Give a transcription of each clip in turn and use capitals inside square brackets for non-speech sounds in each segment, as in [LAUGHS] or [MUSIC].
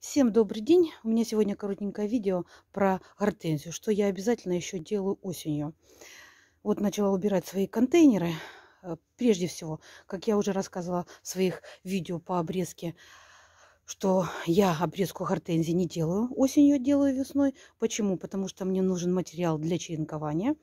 Всем добрый день! У меня сегодня коротенькое видео про гортензию, что я обязательно еще делаю осенью. Вот начала убирать свои контейнеры. Э, прежде всего, как я уже рассказывала в своих видео по обрезке, что я обрезку гортензии не делаю. Осенью делаю весной. Почему? Потому что мне нужен материал для черенкования.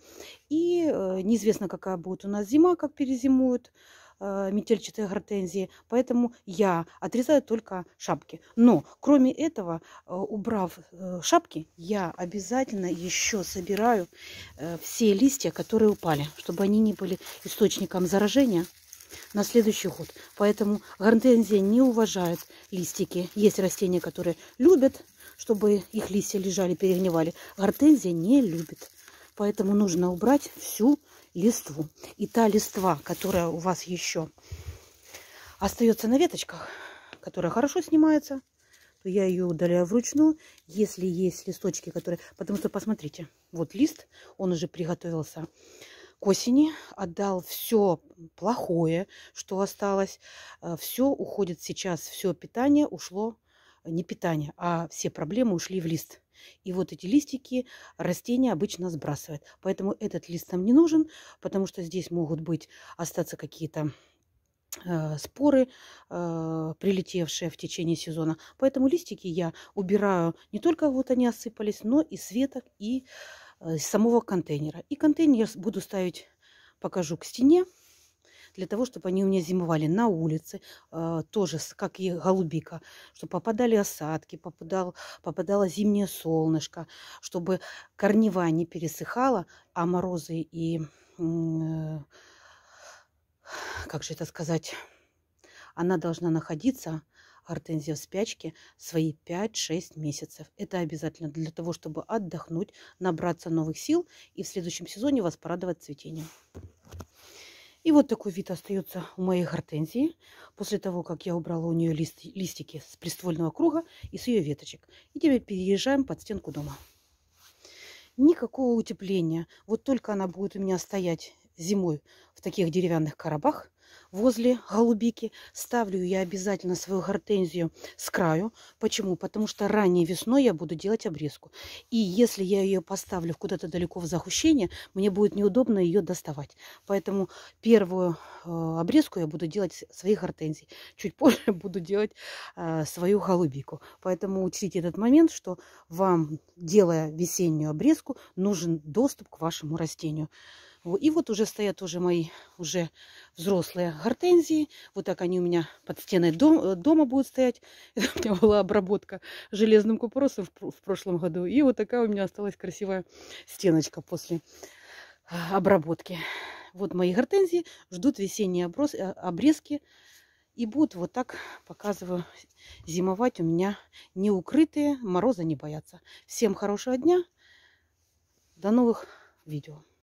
И э, неизвестно, какая будет у нас зима, как перезимуют Э, метельчатые гортензии. Поэтому я отрезаю только шапки. Но кроме этого, э, убрав э, шапки, я обязательно еще собираю все листья, которые упали, чтобы они не были источником заражения на следующий год. Поэтому гортензия не уважает листики. Есть растения, которые любят, чтобы их листья лежали, перегнивали. Гортензия не любит. Поэтому нужно убрать всю листву. И та листва, которая у вас еще остается на веточках, которая хорошо снимается, то я ее удаляю вручную. Если есть листочки, которые... Потому что, посмотрите, вот лист, он уже приготовился к осени, отдал все плохое, что осталось. Э, все уходит сейчас, все питание ушло не питание, а все проблемы ушли в лист. И вот эти листики растения обычно сбрасывает. Поэтому этот лист нам не нужен, потому что здесь могут быть остаться какие-то э, споры, э, прилетевшие в течение сезона. Поэтому листики я убираю не только вот они осыпались, но и с и с э, самого контейнера. И контейнер буду ставить, покажу к стене для того, чтобы они у меня зимовали на улице, а, тоже, как и голубика, чтобы попадали осадки, попадал, попадало зимнее солнышко, чтобы корневая не пересыхала, а морозы и, э, как же это сказать, она должна находиться гортензия в спячке свои 5-6 месяцев. Это обязательно для того, чтобы отдохнуть, набраться новых сил и в следующем сезоне вас порадовать цветением. И вот такой вид остается у моей гортензии после того, как я убрала у нее лист, листики с приствольного круга и с ее веточек. И теперь переезжаем под стенку дома. Никакого утепления. Вот только она будет у меня стоять зимой в таких деревянных коробах возле голубики. Ставлю я обязательно свою гортензию с краю. Почему? Потому что ранней весной я буду делать обрезку. И если я ее поставлю куда-то далеко в захущение, мне будет неудобно ее доставать. Поэтому первую э, обрезку я буду делать своих гортензий. Чуть [LAUGHS] позже буду делать э, свою голубику. Поэтому учтите этот момент, что вам, делая весеннюю обрезку, нужен доступ к вашему растению. И вот уже стоят уже мои уже взрослые гортензии. Вот так они у меня под стеной дом, э, дома будут стоять. [LAUGHS] Это у меня была обработка железным купоросом в, в прошлом году. И вот такая у меня осталась красивая стеночка после а, обработки. Вот мои гортензии ждут весенние оброс, э, обрезки. И будут вот так, показываю, зимовать у меня неукрытые, укрытые, мороза не боятся. Всем хорошего дня. До новых видео.